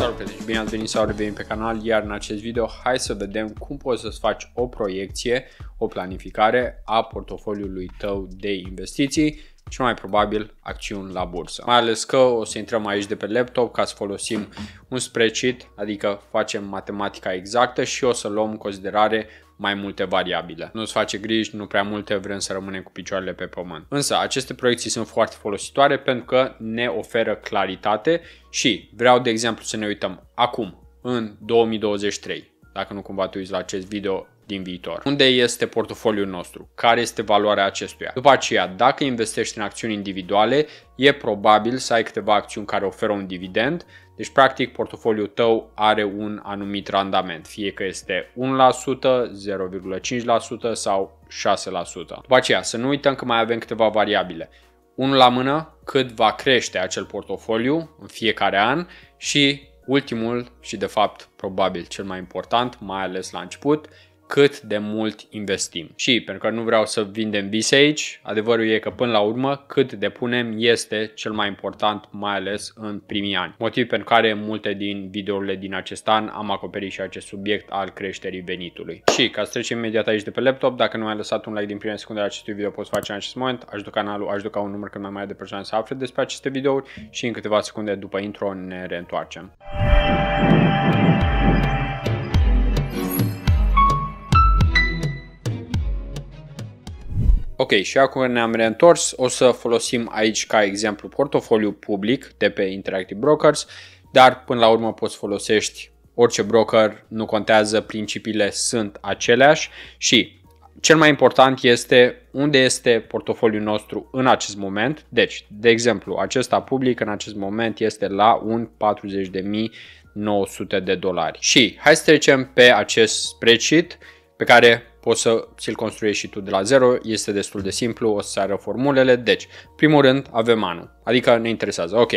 Salut Deci bine ați venit sau revenit pe canal, iar în acest video hai să vedem cum poți să-ți faci o proiecție, o planificare a portofoliului tău de investiții și mai probabil acțiuni la bursă. Mai ales că o să intrăm aici de pe laptop ca să folosim un spreadsheet, adică facem matematica exactă și o să luăm în considerare mai multe variabile. Nu-ți face griji, nu prea multe vrem să rămânem cu picioarele pe pământ. Însă aceste proiecții sunt foarte folositoare pentru că ne oferă claritate și vreau de exemplu să ne uităm acum, în 2023, dacă nu cumva tu uiți la acest video din viitor. Unde este portofoliul nostru? Care este valoarea acestuia? După aceea, dacă investești în acțiuni individuale, e probabil să ai câteva acțiuni care oferă un dividend, deci practic portofoliul tău are un anumit randament, fie că este 1%, 0,5% sau 6%. După aceea, să nu uităm că mai avem câteva variabile. Unul la mână, cât va crește acel portofoliu în fiecare an și ultimul și de fapt probabil cel mai important, mai ales la început, cât de mult investim. Și pentru că nu vreau să vindem vise aici, adevărul e că până la urmă cât depunem este cel mai important, mai ales în primii ani. Motiv pentru care multe din videourile din acest an am acoperit și acest subiect al creșterii venitului. Și ca să trecem imediat aici de pe laptop, dacă nu ai lăsat un like din primele secunde al acestui video, poți face în acest moment, ajută canalul, aș duca un număr cât mai mare de persoane să afle despre aceste videouri și în câteva secunde după intro ne reîntoarcem. Ok, și acum ne-am reîntors, o să folosim aici ca exemplu portofoliu public de pe Interactive Brokers, dar până la urmă poți folosești orice broker, nu contează, principiile sunt aceleași și cel mai important este unde este portofoliul nostru în acest moment. Deci, de exemplu, acesta public în acest moment este la un 40.900 de dolari. Și hai să trecem pe acest spreadsheet pe care poți să ți-l construiești și tu de la zero, este destul de simplu, o să arăt formulele. Deci, primul rând, avem anul, adică ne interesează, ok,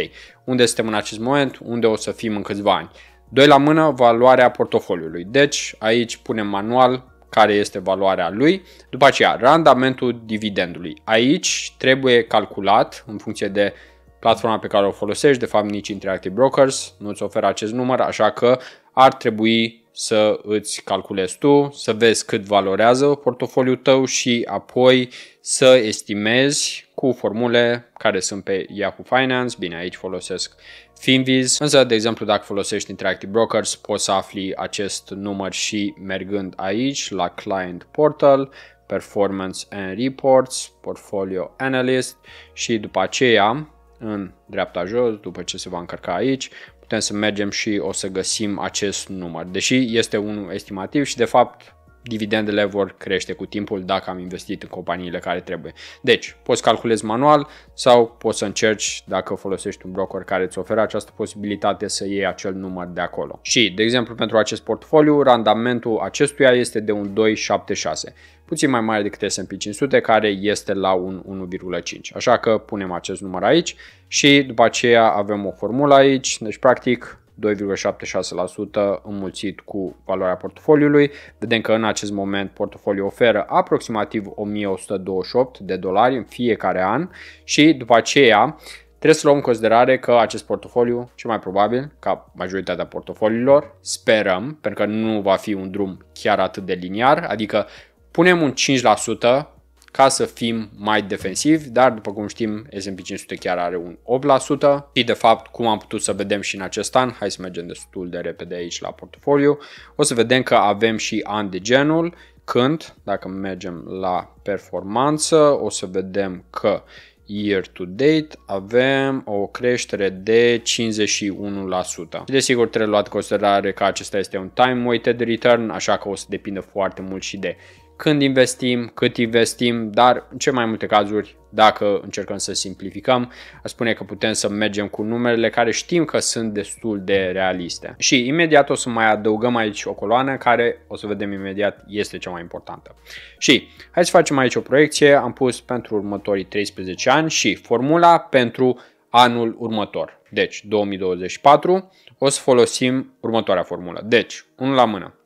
unde suntem în acest moment, unde o să fim în câțiva ani. Doi la mână, valoarea portofoliului. Deci, aici punem manual care este valoarea lui. După aceea, randamentul dividendului. Aici trebuie calculat în funcție de platforma pe care o folosești, de fapt nici Interactive Brokers nu îți oferă acest număr, așa că ar trebui să îți calculezi tu, să vezi cât valorează portofoliul tău și apoi să estimezi cu formule care sunt pe Yahoo Finance, bine aici folosesc Finviz, însă de exemplu dacă folosești Interactive Brokers poți să afli acest număr și mergând aici la Client Portal, Performance and Reports, Portfolio Analyst și după aceea în dreapta jos, după ce se va încărca aici, putem să mergem și o să găsim acest număr, deși este unul estimativ și de fapt dividendele vor crește cu timpul dacă am investit în companiile care trebuie. Deci, poți calculezi manual sau poți să încerci dacă folosești un broker care îți oferă această posibilitate să iei acel număr de acolo. Și, de exemplu, pentru acest portfoliu, randamentul acestuia este de un 2,76 puțin mai mare decât S&P 500 care este la un 1,5. Așa că punem acest număr aici și după aceea avem o formulă aici, deci practic 2,76% înmulțit cu valoarea portofoliului. Vedem că în acest moment portofoliul oferă aproximativ 1128 de dolari în fiecare an și după aceea Trebuie să luăm în considerare că acest portofoliu, cel mai probabil, ca majoritatea portofoliilor, sperăm, pentru că nu va fi un drum chiar atât de liniar, adică punem un 5% ca să fim mai defensivi, dar după cum știm S&P 500 chiar are un 8% și de fapt cum am putut să vedem și în acest an, hai să mergem destul de repede aici la portofoliu, o să vedem că avem și an de genul când, dacă mergem la performanță, o să vedem că year to date avem o creștere de 51%. Și desigur trebuie luat considerare că acesta este un time weighted return, așa că o să depindă foarte mult și de când investim, cât investim, dar în ce mai multe cazuri, dacă încercăm să simplificăm, a spune că putem să mergem cu numerele care știm că sunt destul de realiste. Și imediat o să mai adăugăm aici o coloană care, o să vedem imediat, este cea mai importantă. Și hai să facem aici o proiecție, am pus pentru următorii 13 ani și formula pentru anul următor. Deci, 2024, o să folosim următoarea formulă. Deci, unul la mână.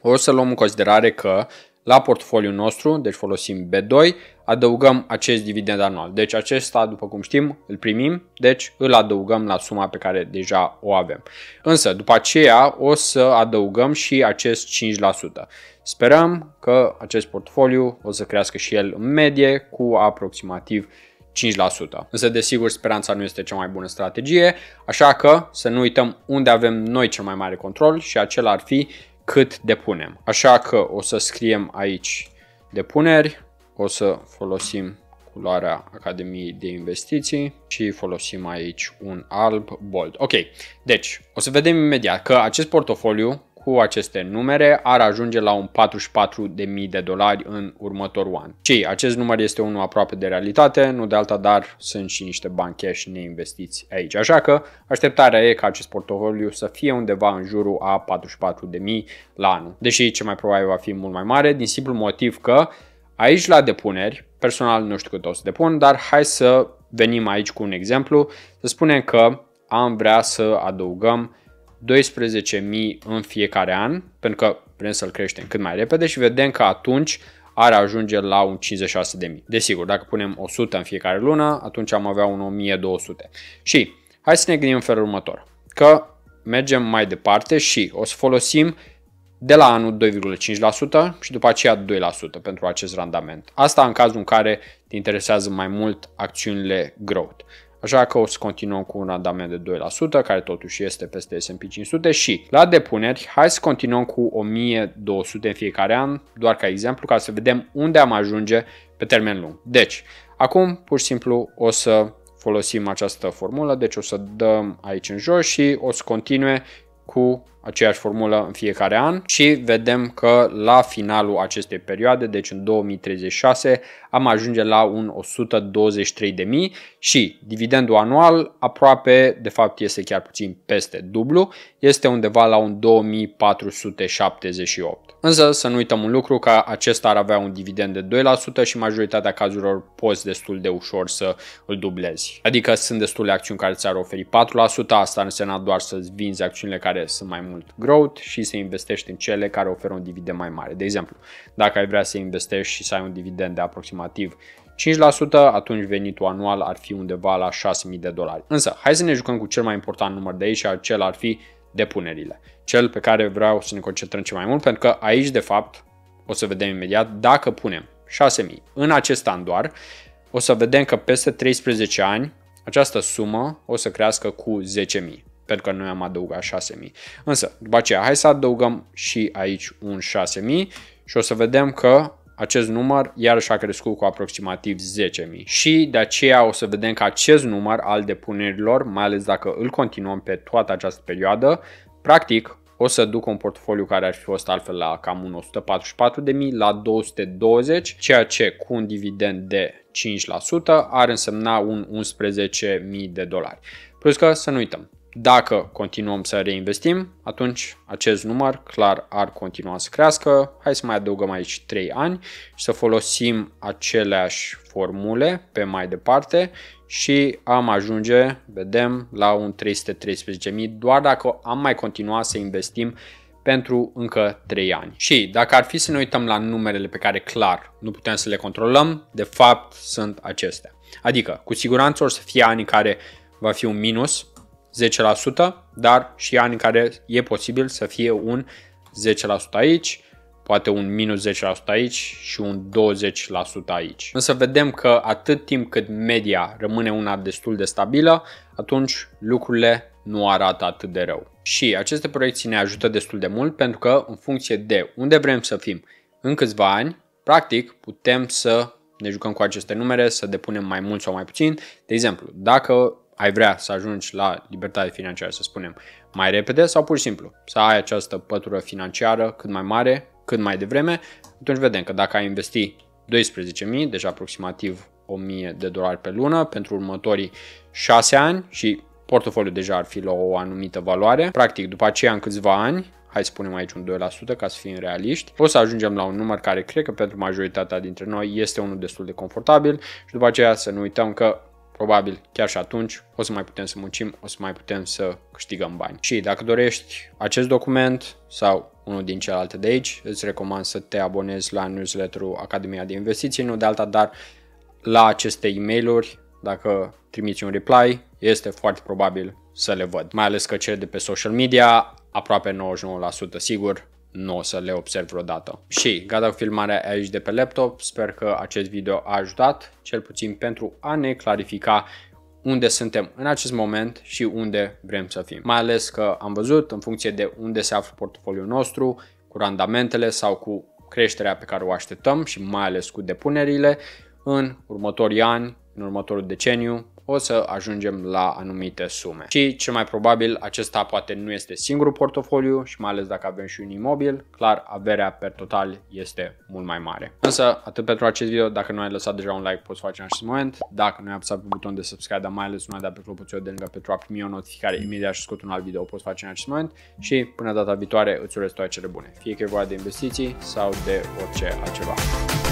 O să luăm în considerare că la portofoliul nostru, deci folosim B2, adăugăm acest dividend anual. Deci acesta, după cum știm, îl primim, deci îl adăugăm la suma pe care deja o avem. Însă, după aceea, o să adăugăm și acest 5%. Sperăm că acest portofoliu o să crească și el în medie cu aproximativ 5%. Însă, desigur, speranța nu este cea mai bună strategie, așa că să nu uităm unde avem noi cel mai mare control și acela ar fi cât depunem. Așa că o să scriem aici depuneri, o să folosim culoarea Academiei de Investiții și folosim aici un alb bold. Ok, deci o să vedem imediat că acest portofoliu cu aceste numere ar ajunge la un 44.000 de dolari în următorul an. Și acest număr este unul aproape de realitate, nu de alta, dar sunt și niște bani cash neinvestiți aici. Așa că așteptarea e ca acest portofoliu să fie undeva în jurul a 44.000 la anul. Deși ce mai probabil va fi mult mai mare, din simplu motiv că aici la depuneri, personal nu știu cât o să depun, dar hai să venim aici cu un exemplu, să spunem că am vrea să adăugăm 12.000 în fiecare an, pentru că vrem să-l creștem cât mai repede și vedem că atunci ar ajunge la un 56.000. Desigur, dacă punem 100 în fiecare lună, atunci am avea un 1.200. Și hai să ne gândim în felul următor, că mergem mai departe și o să folosim de la anul 2,5% și după aceea 2% pentru acest randament. Asta în cazul în care te interesează mai mult acțiunile growth. Așa că o să continuăm cu un randament de 2%, care totuși este peste S&P 500 și la depuneri, hai să continuăm cu 1200 în fiecare an, doar ca exemplu, ca să vedem unde am ajunge pe termen lung. Deci, acum pur și simplu o să folosim această formulă, deci o să dăm aici în jos și o să continue cu aceeași formulă în fiecare an și vedem că la finalul acestei perioade, deci în 2036, am ajunge la un 123.000 și dividendul anual aproape, de fapt este chiar puțin peste dublu, este undeva la un 2478. Însă să nu uităm un lucru că acesta ar avea un dividend de 2% și majoritatea cazurilor poți destul de ușor să îl dublezi. Adică sunt destule acțiuni care ți-ar oferi 4%, asta înseamnă doar să-ți vinzi acțiunile care sunt mai mult mult growth și să investești în cele care oferă un dividend mai mare. De exemplu, dacă ai vrea să investești și să ai un dividend de aproximativ 5%, atunci venitul anual ar fi undeva la 6.000 de dolari. Însă, hai să ne jucăm cu cel mai important număr de aici, acela ar fi depunerile. Cel pe care vreau să ne concentrăm ce mai mult, pentru că aici, de fapt, o să vedem imediat, dacă punem 6.000 în acest an doar, o să vedem că peste 13 ani această sumă o să crească cu 10.000 pentru că noi am adăugat 6000. Însă, după aceea, hai să adăugăm și aici un 6000 și o să vedem că acest număr iarăși a crescut cu aproximativ 10.000 și de aceea o să vedem că acest număr al depunerilor, mai ales dacă îl continuăm pe toată această perioadă, practic o să duc un portofoliu care ar fi fost altfel la cam 144.000 la 220, ceea ce cu un dividend de 5% ar însemna un 11.000 de dolari. Plus că să nu uităm, dacă continuăm să reinvestim, atunci acest număr clar ar continua să crească. Hai să mai adăugăm aici 3 ani și să folosim aceleași formule pe mai departe și am ajunge, vedem, la un 313.000 doar dacă am mai continua să investim pentru încă 3 ani. Și dacă ar fi să ne uităm la numerele pe care clar nu putem să le controlăm, de fapt sunt acestea. Adică, cu siguranță o să fie ani în care va fi un minus 10%, dar și ani în care e posibil să fie un 10% aici, poate un minus 10% aici și un 20% aici. Însă vedem că atât timp cât media rămâne una destul de stabilă, atunci lucrurile nu arată atât de rău. Și aceste proiecții ne ajută destul de mult pentru că în funcție de unde vrem să fim în câțiva ani, practic putem să ne jucăm cu aceste numere, să depunem mai mult sau mai puțin. De exemplu, dacă ai vrea să ajungi la libertate financiară, să spunem, mai repede sau pur și simplu să ai această pătură financiară cât mai mare, cât mai devreme, atunci vedem că dacă ai investi 12.000, deja deci aproximativ 1000 de dolari pe lună pentru următorii 6 ani și portofoliul deja ar fi la o anumită valoare. Practic, după aceea, în câțiva ani, hai să spunem aici un 2% ca să fim realiști, o să ajungem la un număr care cred că pentru majoritatea dintre noi este unul destul de confortabil și după aceea să nu uităm că probabil chiar și atunci o să mai putem să muncim, o să mai putem să câștigăm bani. Și dacă dorești acest document sau unul din celelalte de aici, îți recomand să te abonezi la newsletterul Academia de Investiții, nu de alta, dar la aceste e mail dacă trimiți un reply, este foarte probabil să le văd. Mai ales că cele de pe social media, aproape 99% sigur, nu o să le observ vreodată. Și gata cu filmarea aici de pe laptop, sper că acest video a ajutat, cel puțin pentru a ne clarifica unde suntem în acest moment și unde vrem să fim. Mai ales că am văzut în funcție de unde se află portofoliul nostru, cu randamentele sau cu creșterea pe care o așteptăm și mai ales cu depunerile, în următorii ani, în următorul deceniu, o să ajungem la anumite sume. Și cel mai probabil acesta poate nu este singurul portofoliu și mai ales dacă avem și un imobil, clar averea per total este mult mai mare. Însă atât pentru acest video, dacă nu ai lăsat deja un like poți face în acest moment, dacă nu ai apăsat pe butonul de subscribe, dar mai ales nu ai dat pe clopoțelul de lângă pentru a primi o notificare imediat și scot un alt video poți face în acest moment și până data viitoare îți urez toate cele bune, fie că e vorba de investiții sau de orice altceva.